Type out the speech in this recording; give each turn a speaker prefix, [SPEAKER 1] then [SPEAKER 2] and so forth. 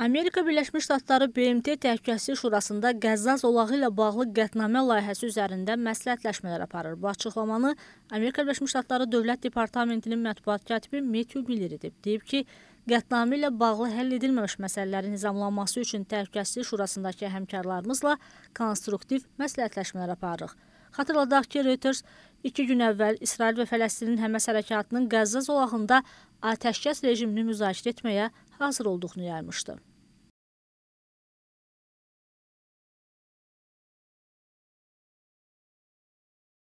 [SPEAKER 1] Amerika Birləşmiş Ştatları BMT Təhlükəsizlik Şurasında Qəzza zolağı ilə bağlı qətnamə layihəsi üzərində məsləhətləşmələr aparır. Bu açıqlamanı Amerika Birləşmiş Ştatları Dövlət Departamentinin mətbuat katibi Matthew Miller edib. Deyib ki, qətnamə ilə bağlı həll edilməmiş məsələlərin nizamlanması üçün Təhlükəsizlik Şurasındakı həmkarlarımızla konstruktiv məsləhətləşmələr aparırıq. Xatırladaq ki, Reuters iki gün əvvəl İsrail və Fələstinin həməs hərəkatının Qəzza zolağında atəşkəs rejimini müzakirə etməyə hazır
[SPEAKER 2] olduğunu yaymışdı.